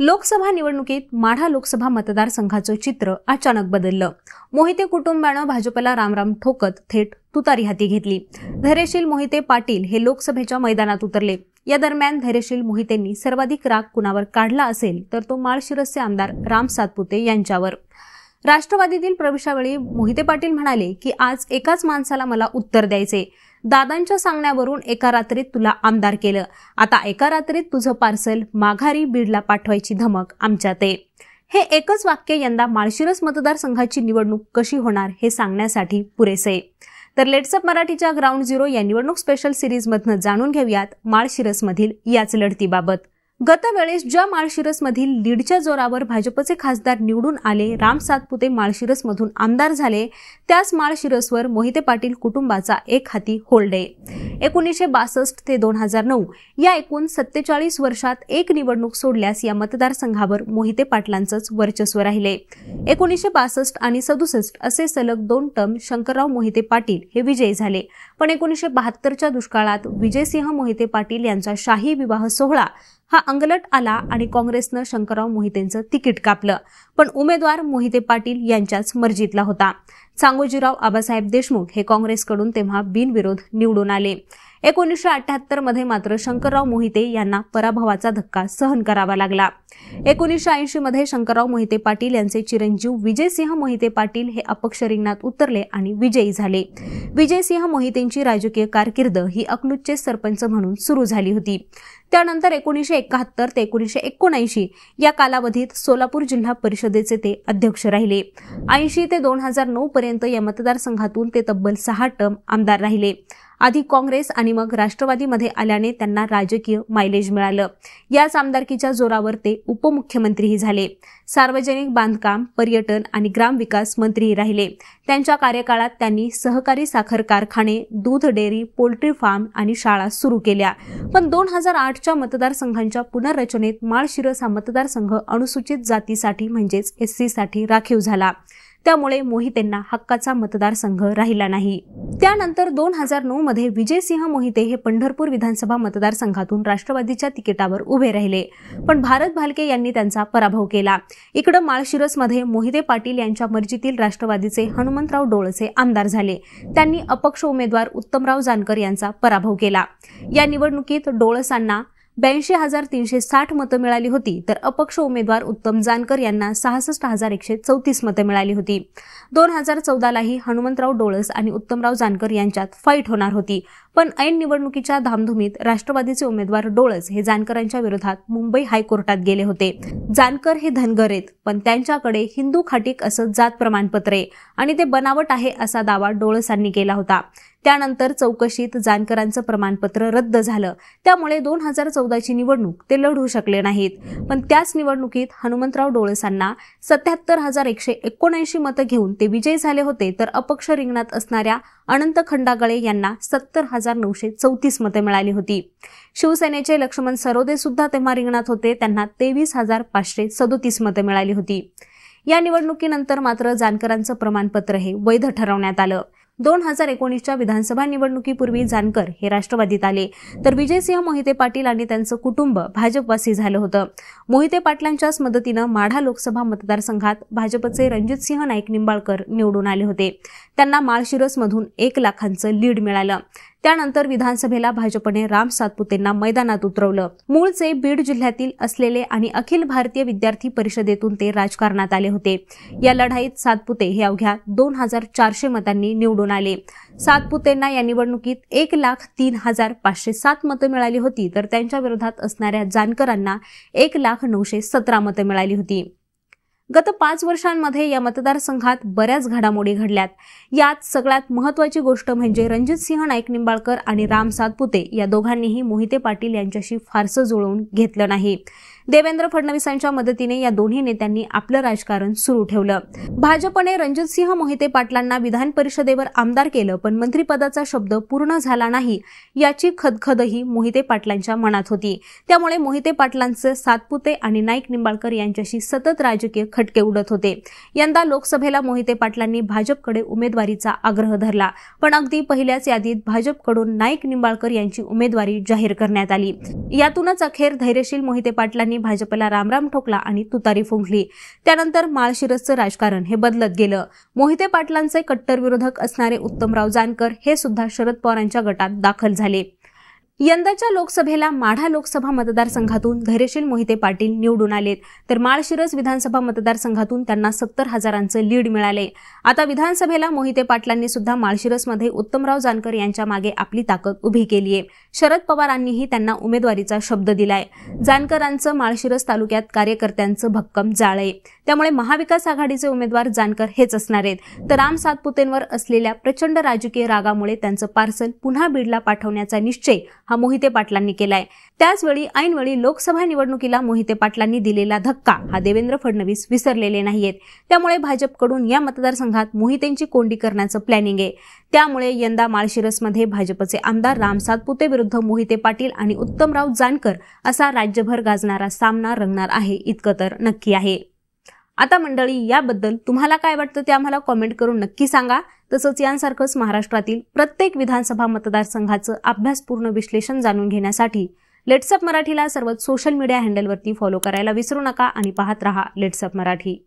लोकसभा निवडणुकीत माढा लोकसभा मतदारसंघाचं चित्र अचानक बदललं मोहिते कुटुंबानं भाजपला रामराम ठोकत थेट तुतारी हाती घेतली धैर्यशील मोहिते पाटील हे लोकसभेच्या मैदानात उतरले या दरम्यान धैर्यशील मोहितेंनी सर्वाधिक राग कुणावर काढला असेल तर तो माळशिरसचे आमदार राम सातपुते यांच्यावर राष्ट्रवादीतील प्रवेशावेळी मोहिते पाटील म्हणाले की आज एकाच माणसाला मला उत्तर द्यायचे दादांच्या सांगण्यावरून एका रात्रीत तुला आमदार केलं आता एका रात्रीत तुझं पार्सल माघारी बीडला पाठवायची धमक आमच्यात आहे हे एकच वाक्य यंदा माळशिरस मतदारसंघाची निवडणूक कशी होणार हे सांगण्यासाठी पुरेसे तर लेट्सअप मराठीच्या ग्राउंड झिरो या निवडणूक स्पेशल सिरीजमधनं जाणून घेऊयात माळशिरसमधील याच लढतीबाबत गतवेळेस ज्या माळशिरसमधील लीडच्या जोरावर भाजपचे खासदार निवडून आले राम सातपुते माळशिरसमधून आमदार झाले त्याच माळशिरसवर मोहिते पाटील कुटुंबाचा एक हाती होल्ड आहे एकोणीसशे बासष्ट ते दोन हजार नऊ या एकूण सत्तेचाळीस वर्षात एक निवडणूक सोडल्यास या मतदारसंघावर मोहिते पाटलांचंच वर्चस्व राहिले एकोणीसशे बासष्ट आणि सदुसष्ट असे सलग दोन टर्म शंकरराव मोहिते पाटील हे विजयी झाले पण एकोणीसशे बहात्तरच्या दुष्काळात विजयसिंह मोहिते पाटील यांचा शाही विवाह सोहळा हा अंगलट आला आणि काँग्रेसनं शंकरराव मोहितेंचं तिकीट कापलं पण उमेदवार मोहिते पाटील यांच्याच मर्जीतला होता सांगोजीराव आबासाहेब देशमुख हे काँग्रेसकडून तेव्हा बिनविरोध निवडून आले एकोणीसशे मध्ये मात्र शंकरराव मोहिते यांना पराभवाचा धक्का सहन करावा लागला एकोणीसशे मध्ये शंकरराव मोहिते पाटील यांचे चिरंजीव विजयसिंह मोहिते पाटील हे अपक्ष रिंगणात उतरले आणि विजयी झाले विजयसिंह मोहितेंची राजकीय कारकीर्द ही अकलूजचे सरपंच म्हणून सुरू झाली होती त्यानंतर एकोणीसशे एकाहत्तर ते एकोणीसशे एकोणऐंशी या कालावधीत सोलापूर जिल्हा परिषदेचे ते अध्यक्ष राहिले ऐंशी ते दोन हजार नऊ पर्यंत या मतदारसंघातून ते तब्बल सहा टर्म आमदार राहिले आधी काँग्रेस आणि मग राष्ट्रवादीमध्ये आल्याने त्यांना राजकीय मायलेज मिळालं याच आमदारकीच्या जोरावर ते उपमुख्यमंत्रीही झाले सार्वजनिक बांधकाम पर्यटन आणि ग्रामविकास मंत्रीही राहिले त्यांच्या कार्यकाळात त्यांनी सहकारी साखर कारखाने दूध डेअरी पोल्ट्री फार्म आणि शाळा सुरू केल्या पण दोन हजार आठच्या मतदारसंघांच्या पुनर्रचनेत माळशिरस हा मतदारसंघ अनुसूचित जातीसाठी म्हणजेच एससीसाठी राखीव झाला त्यामुळे मोहितेंना हक्काचा मतदारसंघ राहिला नाही त्यानंतर दोन हजार नऊ मध्ये विजयसिंह मोहिते हे पंढरपूर विधानसभा मतदारसंघातून राष्ट्रवादीच्या तिकिटावर उभे राहिले पण भारत भालके यांनी त्यांचा पराभव केला माळशिरस माळशिरसमध्ये मोहिते पाटील यांच्या मर्जीतील राष्ट्रवादीचे हनुमंतराव डोळसे आमदार झाले त्यांनी अपक्ष उमेदवार उत्तमराव जानकर यांचा पराभव केला या निवडणुकीत डोळसांना ब्याऐंशी हजार तीनशे साठ मतं मिळाली होती तर अपक्ष उमेदवार उत्तम जानकर यांना सहासष्ट हजार एकशे चौतीस मतं मिळाली होती दोन हजार चौदालाही हनुमंतराव डोळस आणि उत्तमराव जानकर यांच्यात फाईट होणार होती पण ऐन निवडणुकीच्या धामधुमीत राष्ट्रवादीचे उमेदवार डोळस हे जानकरांच्या विरोधात मुंबई हायकोर्टात गेले होते जानकर हे धनगर आहेत पण त्यांच्याकडे हिंदू खाटीक असं जात प्रमाणपत्र आहे आणि ते बनावट आहे असा दावा डोळसांनी केला होता त्यानंतर चौकशीत जानकरांचं प्रमाणपत्र रद्द झालं त्यामुळे दोन हजार चौदाची निवडणूक ते लढू शकले नाहीत पण त्याच निवडणुकीत हनुमंतराव डोळसांना सत्याहत्तर हजार एकशे एकोणऐंशी मतं घेऊन ते विजयी झाले होते तर अपक्ष रिंगणात असणाऱ्या अनंत खंडागळे यांना सत्तर हजार नऊशे चौतीस मतं मिळाली होती शिवसेनेचे लक्ष्मण सरोदे सुद्धा तेव्हा रिंगणात होते त्यांना तेवीस हजार पाचशे सदोतीस मतं मिळाली होती या निवडणुकीनंतर मात्र जानकरांचं प्रमाणपत्र हे वैध ठरवण्यात आलं दोन हजार एकोणीसच्या विधानसभा निवडणुकीपूर्वी जानकर हे राष्ट्रवादीत आले तर विजयसिंह मोहिते पाटील आणि त्यांचं कुटुंब भाजपवासी झालं होतं मोहिते पाटलांच्याच मदतीनं माढा लोकसभा मतदारसंघात भाजपचे रणजितसिंह नाईक निंबाळकर निवडून आले होते त्यांना माळशिरसमधून एक लाखांचं लीड मिळालं त्यानंतर विधानसभेला भाजपने राम सातपुतेंना मैदानात उतरवलं मूळचे बीड जिल्ह्यातील असलेले आणि अखिल भारतीय विद्यार्थी परिषदेतून ते राजकारणात आले होते या लढाईत सातपुते हे अवघ्या दोन हजार चारशे मतांनी निवडून आले सातपुतेंना या निवडणुकीत एक लाख तीन हजार पाचशे सात मतं मिळाली होती तर त्यांच्या विरोधात असणाऱ्या जानकरांना एक लाख नऊशे सतरा मतं मिळाली होती गत पाच वर्षांमध्ये या मतदारसंघात बऱ्याच घडामोडी घडल्यात यात सगळ्यात महत्वाची गोष्ट म्हणजे रणजित सिंह नाईक निंबाळकर आणि राम पुते या दोघांनीही मोहिते पाटील यांच्याशी फारसं जुळवून घेतलं नाही देवेंद्र फडणवीसांच्या मदतीने या दोन्ही नेत्यांनी आपलं राजकारण सुरू ठेवलं भाजपने रणजितसिंह मोहिते पाटलांना विधान परिषदेवर आमदार केलं पण मंत्रीपदाचा शब्द पूर्ण झाला नाही याची खदखदही मोहिते पाटलांच्या मनात होती त्यामुळे मोहिते पाटलांचे सातपुते आणि नाईक निंबाळकर यांच्याशी सतत राजकीय खटके उडत होते यंदा लोकसभेला मोहिते पाटलांनी भाजपकडे उमेदवारीचा आग्रह धरला पण अगदी पहिल्याच यादीत भाजपकडून नाईक निंबाळकर यांची उमेदवारी जाहीर करण्यात आली यातूनच अखेर धैर्यशील मोहिते पाटलांनी भाजपला रामराम ठोकला आणि तुतारी फुंकली त्यानंतर माळशिरसचं राजकारण हे बदलत गेलं मोहिते पाटलांचे कट्टर विरोधक असणारे उत्तमराव जानकर हे सुद्धा शरद पवारांच्या गटात दाखल झाले यंदाच्या लोकसभेला माढा लोकसभा मतदारसंघातून धैर्यशील मोहिते पाटील निवडून आलेत तर माळशिरस विधानसभा मतदारसंघातून त्यांना सत्तर हजारांचं लीड मिळाले आता विधानसभेला मोहिते पाटलांनी सुद्धा माळशिरसमध्ये उत्तमराव जानकर यांच्या मागे आपली ताकद उभी केली आहे शरद पवारांनीही त्यांना उमेदवारीचा शब्द दिलाय जानकरांचं माळशिरस तालुक्यात कार्यकर्त्यांचं भक्कम जाळ आहे त्यामुळे महाविकास आघाडीचे उमेदवार जानकर हेच असणार आहेत तर राम सातपुतेंवर असलेल्या प्रचंड राजकीय रागामुळे त्यांचं पार्सल पुन्हा बीडला पाठवण्याचा निश्चय हा मोहिते पाटलांनी केलाय त्याचवेळी ऐनवेळी लोकसभा निवडणुकीला मोहिते पाटलांनी दिलेला धक्का हा देवेंद्र फडणवीस विसरलेले नाहीयेत त्यामुळे भाजपकडून या मतदारसंघात मोहितेंची कोंडी करण्याचं प्लॅनिंग आहे त्यामुळे यंदा माळशिरसमध्ये भाजपचे आमदार राम सातपुते विरुद्ध मोहिते पाटील आणि उत्तमराव जानकर असा राज्यभर गाजणारा सामना रंगणार आहे इतकं तर नक्की आहे आता मंडळी याबद्दल तुम्हाला काय वाटतं ते आम्हाला कॉमेंट करून नक्की सांगा तसंच यांसारखंच महाराष्ट्रातील प्रत्येक विधानसभा मतदारसंघाचं अभ्यासपूर्ण विश्लेषण जाणून घेण्यासाठी लेट्सअप मराठीला सर्वच सोशल मीडिया हँडलवरती फॉलो करायला विसरू नका आणि पाहत रहा लेट्सअप मराठी